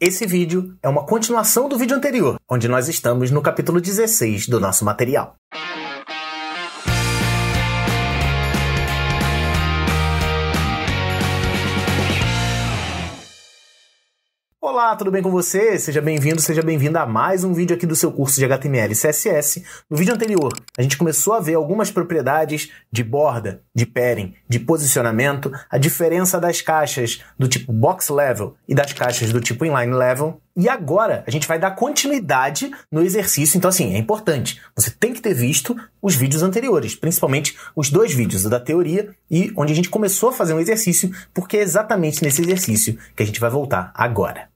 Esse vídeo é uma continuação do vídeo anterior, onde nós estamos no capítulo 16 do nosso material. Olá, tudo bem com você? Seja bem-vindo, seja bem-vinda a mais um vídeo aqui do seu curso de HTML e CSS. No vídeo anterior, a gente começou a ver algumas propriedades de borda, de padding, de posicionamento, a diferença das caixas do tipo box level e das caixas do tipo inline level. E agora a gente vai dar continuidade no exercício. Então, assim, é importante. Você tem que ter visto os vídeos anteriores, principalmente os dois vídeos, o da teoria e onde a gente começou a fazer um exercício, porque é exatamente nesse exercício que a gente vai voltar agora.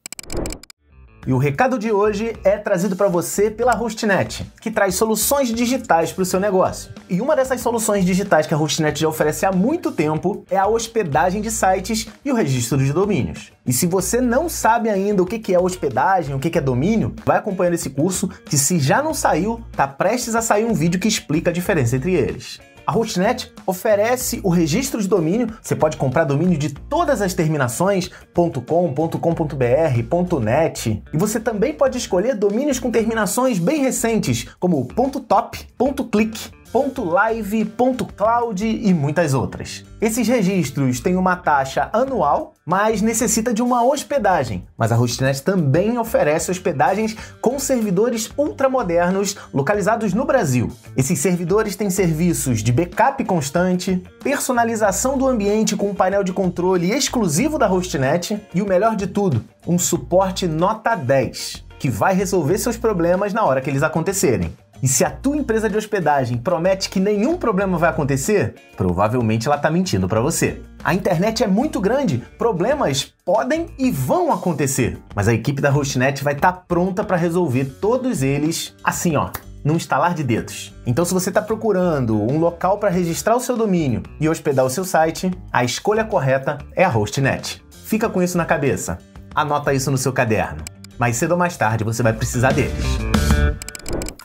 E o recado de hoje é trazido para você pela Hostnet, que traz soluções digitais para o seu negócio. E uma dessas soluções digitais que a Hostnet já oferece há muito tempo é a hospedagem de sites e o registro de domínios. E se você não sabe ainda o que é hospedagem, o que é domínio, vai acompanhando esse curso que se já não saiu, tá prestes a sair um vídeo que explica a diferença entre eles. A Rootnet oferece o registro de domínio, você pode comprar domínio de todas as terminações .com, .com.br, .net, e você também pode escolher domínios com terminações bem recentes, como .top, .click .live, .cloud e muitas outras. Esses registros têm uma taxa anual, mas necessita de uma hospedagem. Mas a Hostnet também oferece hospedagens com servidores ultramodernos localizados no Brasil. Esses servidores têm serviços de backup constante, personalização do ambiente com um painel de controle exclusivo da Hostnet e o melhor de tudo, um suporte nota 10 que vai resolver seus problemas na hora que eles acontecerem. E se a tua empresa de hospedagem promete que nenhum problema vai acontecer, provavelmente ela está mentindo para você. A internet é muito grande, problemas podem e vão acontecer, mas a equipe da Hostnet vai estar tá pronta para resolver todos eles assim, ó, num estalar de dedos. Então, se você está procurando um local para registrar o seu domínio e hospedar o seu site, a escolha correta é a Hostnet. Fica com isso na cabeça. Anota isso no seu caderno. Mais cedo ou mais tarde você vai precisar deles.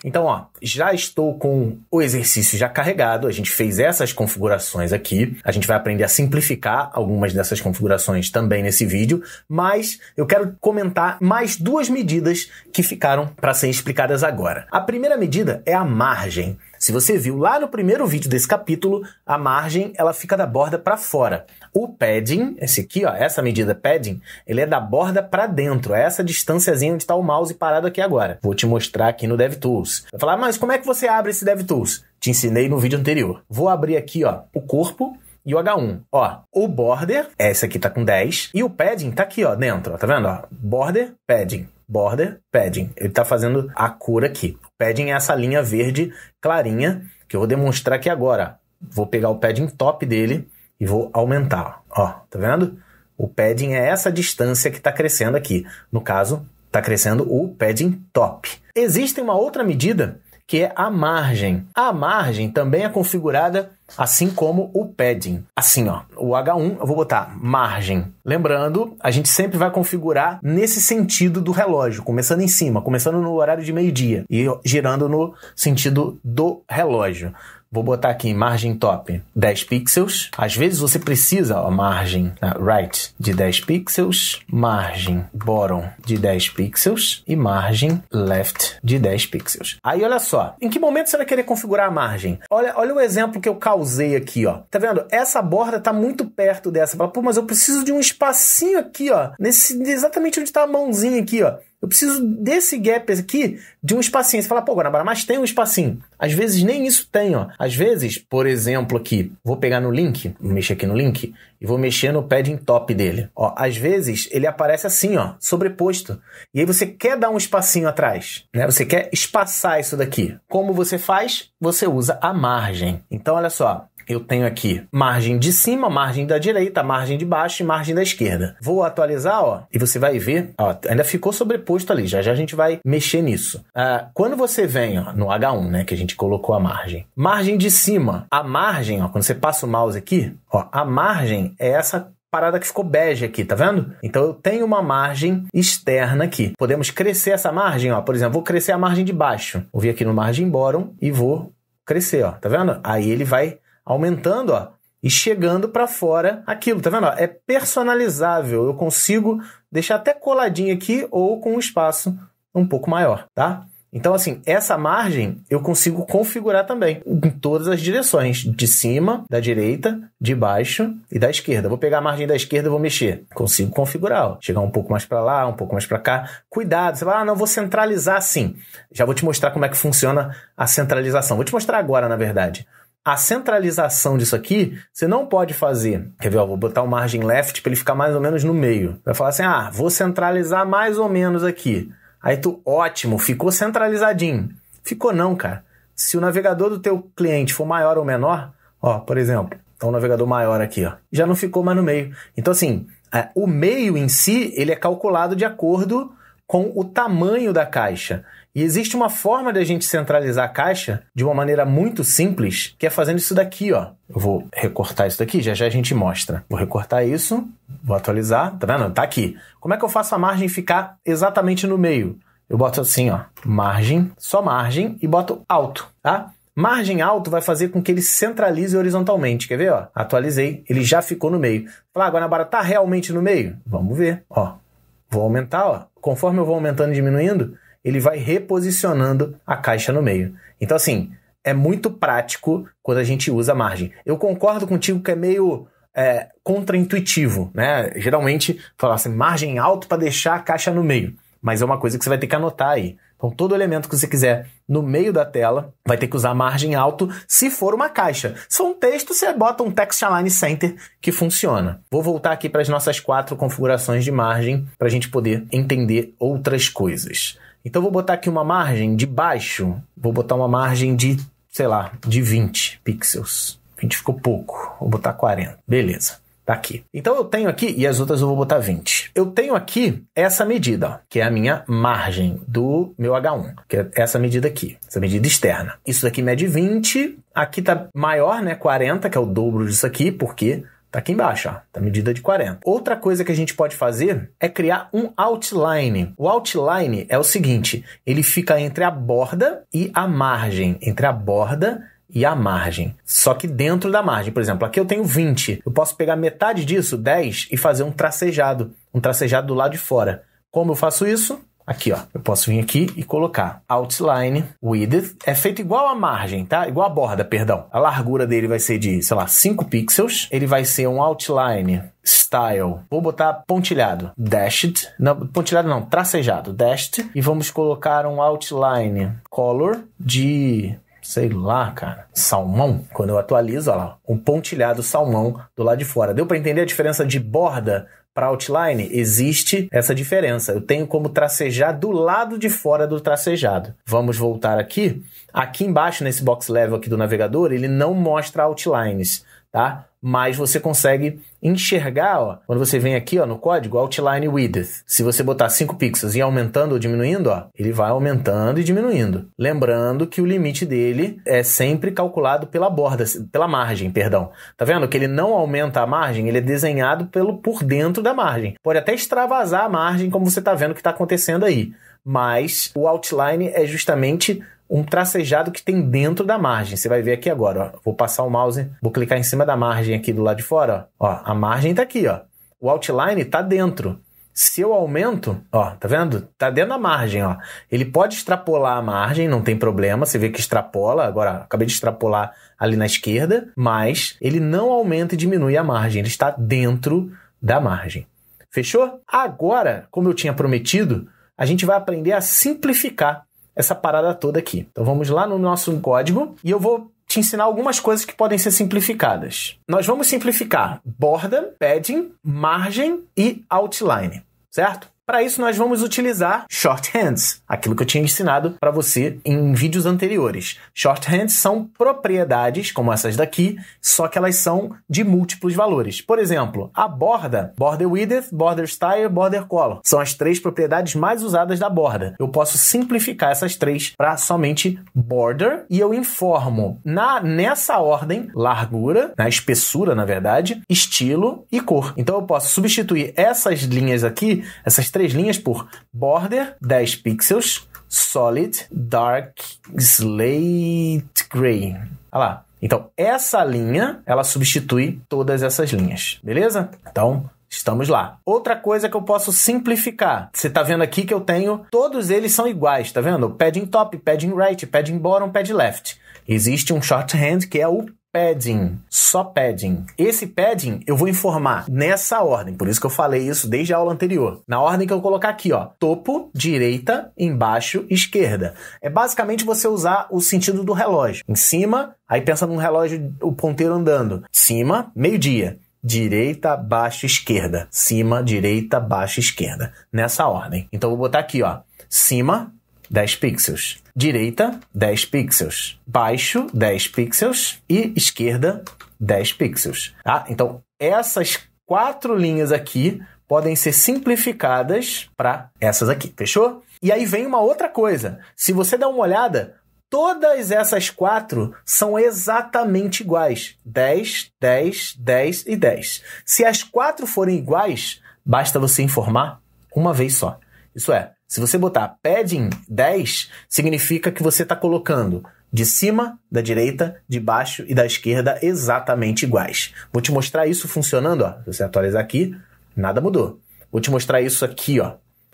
Então, ó, já estou com o exercício já carregado, a gente fez essas configurações aqui, a gente vai aprender a simplificar algumas dessas configurações também nesse vídeo, mas eu quero comentar mais duas medidas que ficaram para serem explicadas agora. A primeira medida é a margem. Se você viu lá no primeiro vídeo desse capítulo, a margem ela fica da borda para fora. O padding, esse aqui, ó, essa medida padding, ele é da borda para dentro, é essa distânciazinha onde está o mouse parado aqui agora. Vou te mostrar aqui no DevTools. Vai falar, mas como é que você abre esse DevTools? Te ensinei no vídeo anterior. Vou abrir aqui, ó, o corpo e o H1. Ó, o border, essa aqui tá com 10, e o padding tá aqui, ó, dentro, ó, tá vendo? Ó, border, padding border, padding. Ele está fazendo a cor aqui. Padding é essa linha verde clarinha que eu vou demonstrar aqui agora. Vou pegar o padding top dele e vou aumentar. Ó, tá vendo? O padding é essa distância que está crescendo aqui. No caso, está crescendo o padding top. Existe uma outra medida que é a margem. A margem também é configurada assim como o padding. Assim, ó, o H1 eu vou botar margem. Lembrando, a gente sempre vai configurar nesse sentido do relógio, começando em cima, começando no horário de meio-dia e girando no sentido do relógio. Vou botar aqui margem top 10 pixels. Às vezes você precisa a margem né? right de 10 pixels, margem bottom de 10 pixels e margem left de 10 pixels. Aí olha só, em que momento você vai querer configurar a margem? Olha, olha o exemplo que eu causei aqui, ó. Tá vendo? Essa borda tá muito perto dessa. Pô, mas eu preciso de um espacinho aqui, ó. Nesse exatamente onde tá a mãozinha aqui, ó. Eu preciso desse gap aqui de um espacinho. Você fala, pô, Guanabara, mas tem um espacinho. Às vezes nem isso tem, ó. Às vezes, por exemplo, aqui, vou pegar no link, vou mexer aqui no link, e vou mexer no padding top dele. Ó, às vezes ele aparece assim, ó, sobreposto. E aí você quer dar um espacinho atrás, né? Você quer espaçar isso daqui. Como você faz? Você usa a margem. Então, olha só, eu tenho aqui margem de cima, margem da direita, margem de baixo e margem da esquerda. Vou atualizar, ó, e você vai ver, ó, ainda ficou sobreposto ali, já já a gente vai mexer nisso. Ah, quando você vem ó, no H1, né, que a gente colocou a margem, margem de cima, a margem, ó, quando você passa o mouse aqui, ó, a margem é essa parada que ficou bege aqui, tá vendo? Então eu tenho uma margem externa aqui. Podemos crescer essa margem, ó. Por exemplo, vou crescer a margem de baixo. Vou vir aqui no margem bottom e vou crescer, ó. Tá vendo? Aí ele vai aumentando, ó, e chegando para fora aquilo, tá vendo? Ó, é personalizável, eu consigo deixar até coladinho aqui ou com um espaço um pouco maior, tá? Então, assim, essa margem eu consigo configurar também em todas as direções, de cima, da direita, de baixo e da esquerda. Vou pegar a margem da esquerda e vou mexer. Consigo configurar, ó. chegar um pouco mais para lá, um pouco mais para cá. Cuidado, você vai, ah, não, vou centralizar assim. Já vou te mostrar como é que funciona a centralização. Vou te mostrar agora, na verdade a centralização disso aqui, você não pode fazer. Quer ver? Ó, vou botar o margem left para ele ficar mais ou menos no meio. Vai falar assim: ah, vou centralizar mais ou menos aqui. Aí tu, ótimo, ficou centralizadinho. Ficou não, cara. Se o navegador do teu cliente for maior ou menor, ó, por exemplo, então um navegador maior aqui, ó, já não ficou mais no meio. Então assim, é, o meio em si, ele é calculado de acordo com o tamanho da caixa. E existe uma forma de a gente centralizar a caixa de uma maneira muito simples, que é fazendo isso daqui, ó. Eu vou recortar isso daqui, já já a gente mostra. Vou recortar isso, vou atualizar, tá vendo? Tá aqui. Como é que eu faço a margem ficar exatamente no meio? Eu boto assim, ó, margem, só margem e boto alto, tá? Margem alto vai fazer com que ele centralize horizontalmente. Quer ver? Ó, atualizei, ele já ficou no meio. agora ah, Guanabara tá realmente no meio? Vamos ver. Ó, vou aumentar, ó. Conforme eu vou aumentando e diminuindo, ele vai reposicionando a caixa no meio. Então, assim, é muito prático quando a gente usa margem. Eu concordo contigo que é meio é, contraintuitivo, né? Geralmente, falar assim, margem alto para deixar a caixa no meio. Mas é uma coisa que você vai ter que anotar aí. Então, todo elemento que você quiser no meio da tela vai ter que usar margem alto se for uma caixa. Se for um texto, você bota um text align center que funciona. Vou voltar aqui para as nossas quatro configurações de margem para a gente poder entender outras coisas. Então vou botar aqui uma margem de baixo, vou botar uma margem de, sei lá, de 20 pixels. 20 ficou pouco, vou botar 40. Beleza. Tá aqui. Então eu tenho aqui, e as outras eu vou botar 20. Eu tenho aqui essa medida, ó, que é a minha margem do meu H1, que é essa medida aqui, essa medida externa. Isso daqui mede 20, aqui tá maior, né? 40, que é o dobro disso aqui, porque Tá aqui embaixo, a tá medida de 40. Outra coisa que a gente pode fazer é criar um outline. O outline é o seguinte, ele fica entre a borda e a margem, entre a borda e a margem. Só que dentro da margem, por exemplo, aqui eu tenho 20, eu posso pegar metade disso, 10, e fazer um tracejado, um tracejado do lado de fora. Como eu faço isso? Aqui, ó. Eu posso vir aqui e colocar outline width. É feito igual a margem, tá? Igual a borda, perdão. A largura dele vai ser de, sei lá, 5 pixels. Ele vai ser um outline style. Vou botar pontilhado, dashed. Não, pontilhado não, tracejado, dashed. E vamos colocar um outline color de sei lá, cara, salmão. Quando eu atualizo, ó, lá, um pontilhado salmão do lado de fora. Deu para entender a diferença de borda para outline, existe essa diferença. Eu tenho como tracejar do lado de fora do tracejado. Vamos voltar aqui. Aqui embaixo, nesse box level aqui do navegador, ele não mostra outlines tá? Mas você consegue enxergar, ó, quando você vem aqui, ó, no código outline width. Se você botar 5 pixels e aumentando ou diminuindo, ó, ele vai aumentando e diminuindo. Lembrando que o limite dele é sempre calculado pela borda, pela margem, perdão. Tá vendo que ele não aumenta a margem, ele é desenhado pelo por dentro da margem. Pode até extravasar a margem, como você está vendo que está acontecendo aí. Mas o outline é justamente um tracejado que tem dentro da margem. Você vai ver aqui agora, ó. Vou passar o mouse, vou clicar em cima da margem aqui do lado de fora, ó. ó a margem está aqui, ó. O outline está dentro. Se eu aumento, ó, tá vendo? Tá dentro da margem, ó. Ele pode extrapolar a margem, não tem problema. Você vê que extrapola, agora acabei de extrapolar ali na esquerda, mas ele não aumenta e diminui a margem, ele está dentro da margem. Fechou? Agora, como eu tinha prometido, a gente vai aprender a simplificar essa parada toda aqui. Então vamos lá no nosso código e eu vou te ensinar algumas coisas que podem ser simplificadas. Nós vamos simplificar borda, padding, margem e outline, certo? Para isso, nós vamos utilizar shorthands, aquilo que eu tinha ensinado para você em vídeos anteriores. Shorthands são propriedades, como essas daqui, só que elas são de múltiplos valores. Por exemplo, a borda, border width, border style, border color, são as três propriedades mais usadas da borda. Eu posso simplificar essas três para somente border e eu informo na nessa ordem largura, na espessura, na verdade, estilo e cor. Então eu posso substituir essas linhas aqui, essas três linhas por border 10 pixels, solid, dark, slate, gray. Olha lá. Então, essa linha, ela substitui todas essas linhas, beleza? Então, Estamos lá. Outra coisa que eu posso simplificar. Você está vendo aqui que eu tenho, todos eles são iguais, tá vendo? Padding top, padding right, padding bottom, padding left. Existe um shorthand que é o padding, só padding. Esse padding eu vou informar nessa ordem, por isso que eu falei isso desde a aula anterior. Na ordem que eu colocar aqui, ó, topo, direita, embaixo, esquerda. É basicamente você usar o sentido do relógio. Em cima, aí pensa num relógio, o ponteiro andando. Cima, meio-dia direita, baixo, esquerda. Cima, direita, baixo, esquerda. Nessa ordem. Então vou botar aqui, ó. Cima, 10 pixels. Direita, 10 pixels. Baixo, 10 pixels. E esquerda, 10 pixels. Tá? então, essas quatro linhas aqui podem ser simplificadas para essas aqui, fechou? E aí vem uma outra coisa. Se você der uma olhada, todas essas quatro são exatamente iguais: 10, 10, 10 e 10. Se as quatro forem iguais, basta você informar uma vez só. Isso é, se você botar padding 10, significa que você está colocando de cima, da direita, de baixo e da esquerda exatamente iguais. Vou te mostrar isso funcionando, ó. Se você atualizar aqui, nada mudou. Vou te mostrar isso aqui, ó,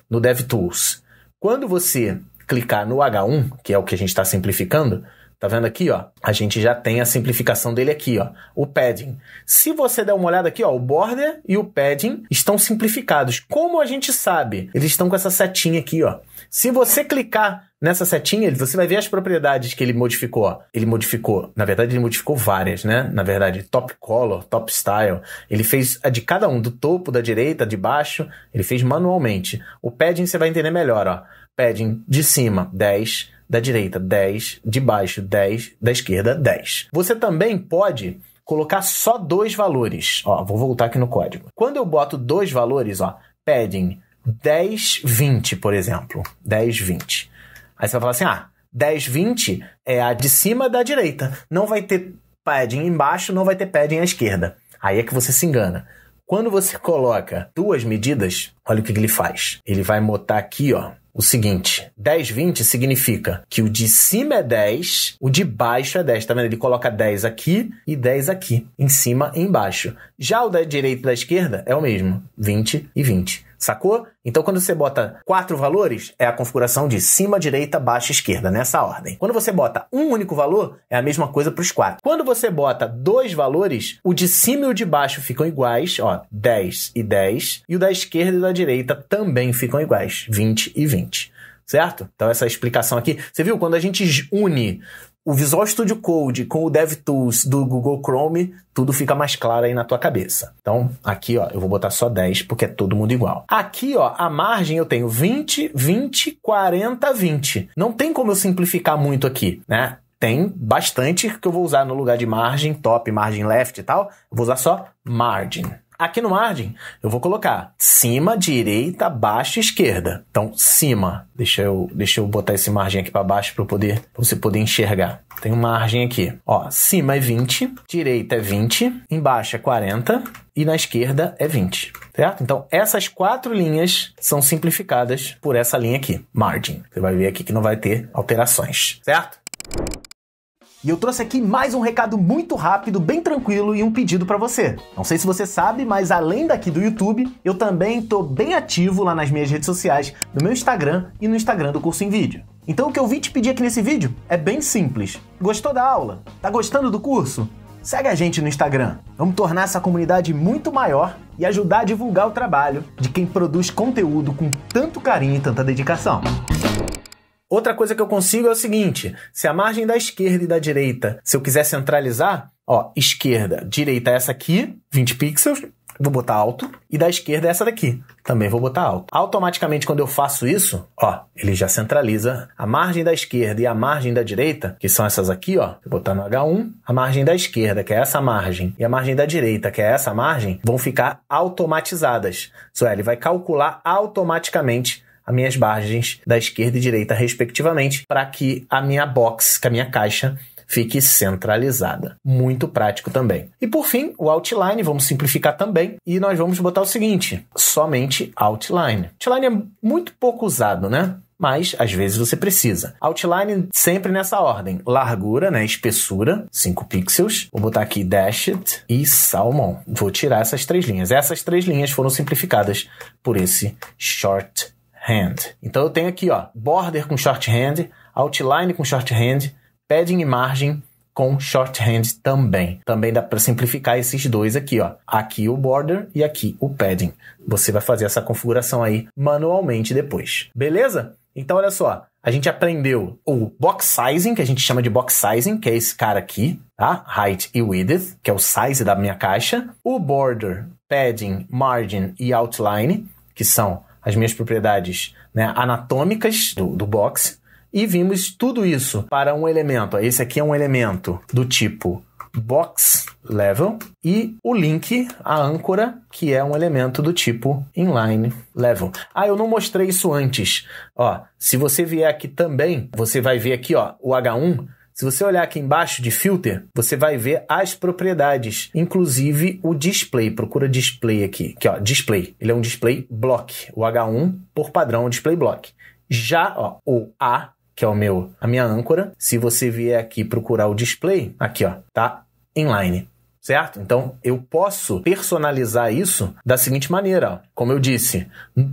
no DevTools. Quando você clicar no H1, que é o que a gente está simplificando, Tá vendo aqui, ó? A gente já tem a simplificação dele aqui, ó. O padding. Se você der uma olhada aqui, ó, o border e o padding estão simplificados. Como a gente sabe? Eles estão com essa setinha aqui, ó. Se você clicar nessa setinha, você vai ver as propriedades que ele modificou. Ó. Ele modificou, na verdade, ele modificou várias, né? Na verdade, top color, top style. Ele fez a de cada um, do topo, da direita, de baixo. Ele fez manualmente. O padding você vai entender melhor, ó. Padding de cima, 10 da direita 10, de baixo 10, da esquerda 10. Você também pode colocar só dois valores. Ó, vou voltar aqui no código. Quando eu boto dois valores, ó, padding 10, 20, por exemplo. 10, 20. Aí você vai falar assim: ah, 10, 20 é a de cima da direita. Não vai ter padding embaixo, não vai ter padding à esquerda. Aí é que você se engana. Quando você coloca duas medidas, olha o que ele faz. Ele vai botar aqui, ó, o seguinte: 10, 20 significa que o de cima é 10, o de baixo é 10. Tá vendo? Ele coloca 10 aqui e 10 aqui, em cima e embaixo. Já o da direita e da esquerda é o mesmo: 20 e 20 sacou? Então quando você bota quatro valores, é a configuração de cima, direita, baixa, esquerda, nessa ordem. Quando você bota um único valor, é a mesma coisa para os quatro. Quando você bota dois valores, o de cima e o de baixo ficam iguais, ó, 10 e 10, e o da esquerda e da direita também ficam iguais, 20 e 20 certo? Então essa explicação aqui, você viu quando a gente une o Visual Studio Code com o DevTools do Google Chrome, tudo fica mais claro aí na tua cabeça. Então, aqui, ó, eu vou botar só 10 porque é todo mundo igual. Aqui, ó, a margem eu tenho 20, 20, 40, 20. Não tem como eu simplificar muito aqui, né? Tem bastante que eu vou usar no lugar de margem top, margem left e tal. Eu vou usar só margin. Aqui no margem, eu vou colocar cima, direita, baixo, esquerda. Então, cima. Deixa eu, deixa eu botar esse margem aqui para baixo para poder pra você poder enxergar. Tem uma margem aqui. Ó, cima é 20, direita é 20, embaixo é 40 e na esquerda é 20, certo? Então, essas quatro linhas são simplificadas por essa linha aqui, margin. Você vai ver aqui que não vai ter alterações, certo? E eu trouxe aqui mais um recado muito rápido, bem tranquilo e um pedido para você. Não sei se você sabe, mas além daqui do YouTube, eu também tô bem ativo lá nas minhas redes sociais, no meu Instagram e no Instagram do curso em vídeo. Então o que eu vim te pedir aqui nesse vídeo é bem simples. Gostou da aula? Tá gostando do curso? Segue a gente no Instagram. Vamos tornar essa comunidade muito maior e ajudar a divulgar o trabalho de quem produz conteúdo com tanto carinho e tanta dedicação. Outra coisa que eu consigo é o seguinte: se a margem da esquerda e da direita, se eu quiser centralizar, ó, esquerda, direita é essa aqui, 20 pixels, vou botar alto, e da esquerda é essa daqui, também vou botar alto. Automaticamente, quando eu faço isso, ó, ele já centraliza a margem da esquerda e a margem da direita, que são essas aqui, ó, vou botar no H1, a margem da esquerda, que é essa margem, e a margem da direita, que é essa margem, vão ficar automatizadas. Só é, ele vai calcular automaticamente as minhas margens da esquerda e direita, respectivamente, para que a minha box, que a minha caixa, fique centralizada. Muito prático também. E por fim, o outline, vamos simplificar também, e nós vamos botar o seguinte, somente outline. Outline é muito pouco usado, né? mas às vezes você precisa. Outline sempre nessa ordem: largura, né, espessura, 5 pixels. Vou botar aqui dashed e salmon. Vou tirar essas três linhas. Essas três linhas foram simplificadas por esse short shorthand. Então eu tenho aqui, ó, border com shorthand, outline com shorthand, padding e margem com shorthand também. Também dá para simplificar esses dois aqui, ó. Aqui o border e aqui o padding. Você vai fazer essa configuração aí manualmente depois. Beleza? Então olha só, a gente aprendeu o box sizing, que a gente chama de box sizing, que é esse cara aqui, tá? Height e width, que é o size da minha caixa, o border, padding, margin e outline, que são as minhas propriedades né, anatômicas do, do boxe e vimos tudo isso para um elemento. Esse aqui é um elemento do tipo box level e o link, a âncora, que é um elemento do tipo inline level. Ah, eu não mostrei isso antes. Ó, se você vier aqui também, você vai ver aqui, ó, o H1 se você olhar aqui embaixo de filter, você vai ver as propriedades, inclusive o display. Procura display aqui, que ó, display. Ele é um display block, o H1 por padrão display block. Já ó, o A, que é o meu, a minha âncora, se você vier aqui procurar o display, aqui ó, tá inline certo? Então eu posso personalizar isso da seguinte maneira, ó. como eu disse,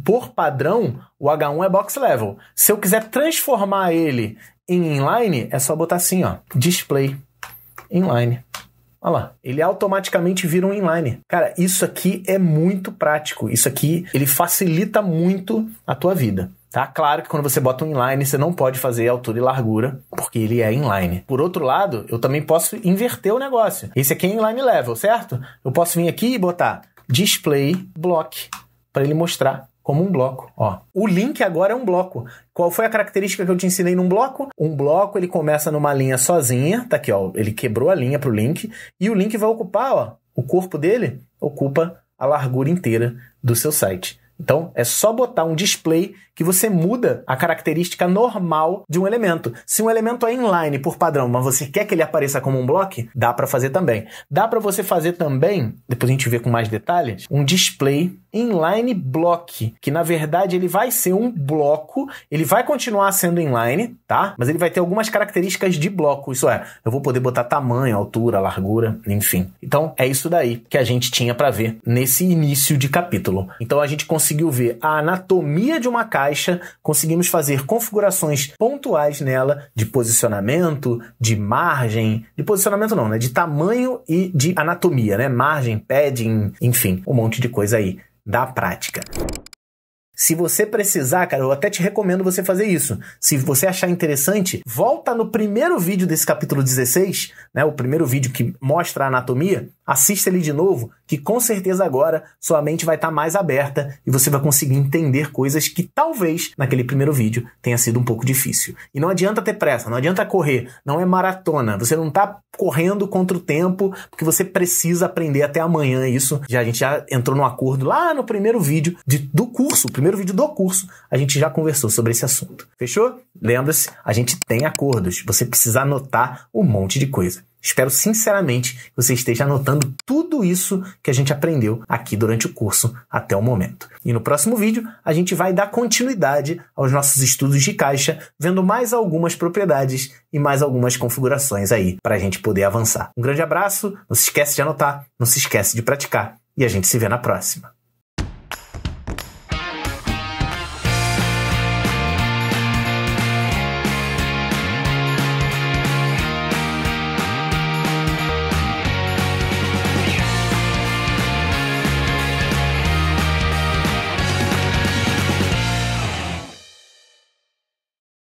por padrão o H1 é box level. Se eu quiser transformar ele em inline, é só botar assim, ó, display inline. Olha lá, ele automaticamente vira um inline. Cara, isso aqui é muito prático. Isso aqui, ele facilita muito a tua vida. Tá? Claro que quando você bota um inline, você não pode fazer altura e largura, porque ele é inline. Por outro lado, eu também posso inverter o negócio. Esse aqui é inline level, certo? Eu posso vir aqui e botar display block para ele mostrar como um bloco. Ó. O link agora é um bloco. Qual foi a característica que eu te ensinei num bloco? Um bloco ele começa numa linha sozinha, tá aqui, ó. Ele quebrou a linha para o link, e o link vai ocupar, ó, o corpo dele ocupa a largura inteira do seu site. Então, é só botar um display que você muda a característica normal de um elemento. Se um elemento é inline por padrão, mas você quer que ele apareça como um bloco, dá para fazer também. Dá para você fazer também, depois a gente vê com mais detalhes, um display inline block, que na verdade ele vai ser um bloco, ele vai continuar sendo inline, tá? Mas ele vai ter algumas características de bloco, isso é, eu vou poder botar tamanho, altura, largura, enfim. Então é isso daí que a gente tinha para ver nesse início de capítulo. Então a gente conseguiu ver a anatomia de uma caixa, conseguimos fazer configurações pontuais nela de posicionamento, de margem, de posicionamento não, né, de tamanho e de anatomia, né? Margem, padding, enfim, um monte de coisa aí da prática. Se você precisar, cara, eu até te recomendo você fazer isso. Se você achar interessante, volta no primeiro vídeo desse capítulo 16, né, o primeiro vídeo que mostra a anatomia, Assista ele de novo, que com certeza agora sua mente vai estar tá mais aberta e você vai conseguir entender coisas que talvez naquele primeiro vídeo tenha sido um pouco difícil. E não adianta ter pressa, não adianta correr, não é maratona, você não está correndo contra o tempo, porque você precisa aprender até amanhã isso. Já a gente já entrou num acordo lá no primeiro vídeo de, do curso, o primeiro vídeo do curso, a gente já conversou sobre esse assunto. Fechou? Lembra-se, a gente tem acordos, você precisa anotar um monte de coisa. Espero sinceramente que você esteja anotando tudo isso que a gente aprendeu aqui durante o curso até o momento. E no próximo vídeo, a gente vai dar continuidade aos nossos estudos de caixa, vendo mais algumas propriedades e mais algumas configurações aí para a gente poder avançar. Um grande abraço, não se esquece de anotar, não se esquece de praticar e a gente se vê na próxima.